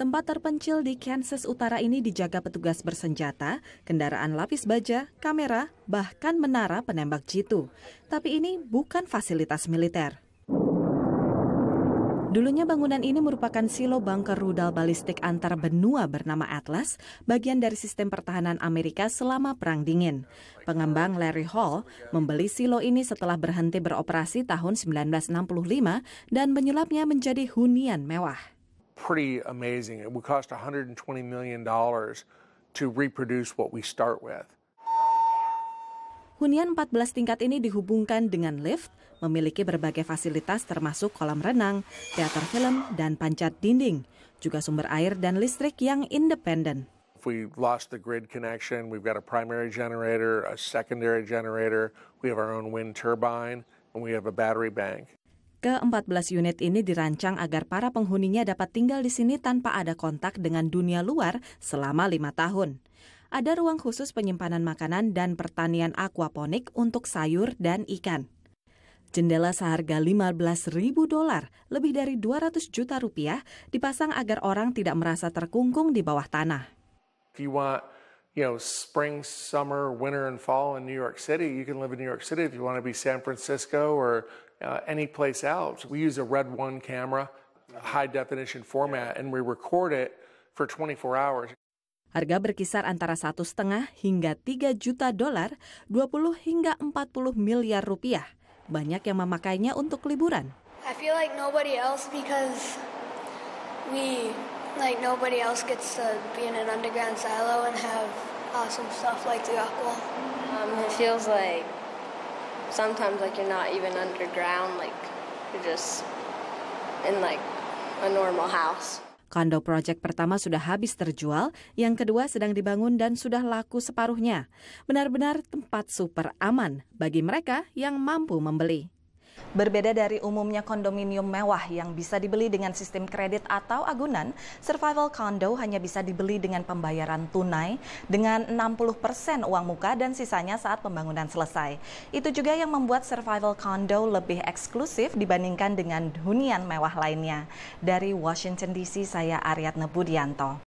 Tempat terpencil di Kansas Utara ini dijaga petugas bersenjata, kendaraan lapis baja, kamera, bahkan menara penembak jitu. Tapi ini bukan fasilitas militer. Dulunya bangunan ini merupakan silo bunker rudal balistik antar benua bernama Atlas, bagian dari sistem pertahanan Amerika selama Perang Dingin. Pengembang Larry Hall membeli silo ini setelah berhenti beroperasi tahun 1965 dan menyulapnya menjadi hunian mewah pretty amazing. It would cost $120 million to reproduce what we start with. Hunian 14 tingkat ini dihubungkan dengan lift, memiliki berbagai fasilitas termasuk kolam renang, teater film, dan pancat dinding, juga sumber air dan listrik yang independen. If we lost the grid connection, we've got a primary generator, a secondary generator, we have our own wind turbine, and we have a battery bank. Ke-14 unit ini dirancang agar para penghuninya dapat tinggal di sini tanpa ada kontak dengan dunia luar selama lima tahun. Ada ruang khusus penyimpanan makanan dan pertanian aquaponik untuk sayur dan ikan. Jendela seharga 15 ribu dolar, lebih dari 200 juta rupiah, dipasang agar orang tidak merasa terkungkung di bawah tanah. If you want, you know, spring, summer, winter, and fall in New York City, you can live in New York City. If you want to be San Francisco or uh, any place else. We use a Red One camera, high definition format, and we record it for 24 hours. Harga berkisar antara satu setengah hingga 3 juta dolar, 20 hingga 40 miliar rupiah. Banyak yang memakainya untuk liburan. I feel like nobody else because we like nobody else gets to be in an underground silo and have awesome stuff like the aqua. Um, it feels like sometimes like you're not even underground, like you're just in like a normal house. Kondo Project pertama sudah habis terjual, yang kedua sedang dibangun dan sudah laku separuhnya. Benar-benar tempat super aman bagi mereka yang mampu membeli. Berbeda dari umumnya kondominium mewah yang bisa dibeli dengan sistem kredit atau agunan, survival condo hanya bisa dibeli dengan pembayaran tunai dengan 60% uang muka dan sisanya saat pembangunan selesai. Itu juga yang membuat survival condo lebih eksklusif dibandingkan dengan hunian mewah lainnya. Dari Washington DC, saya Ariadne Budianto.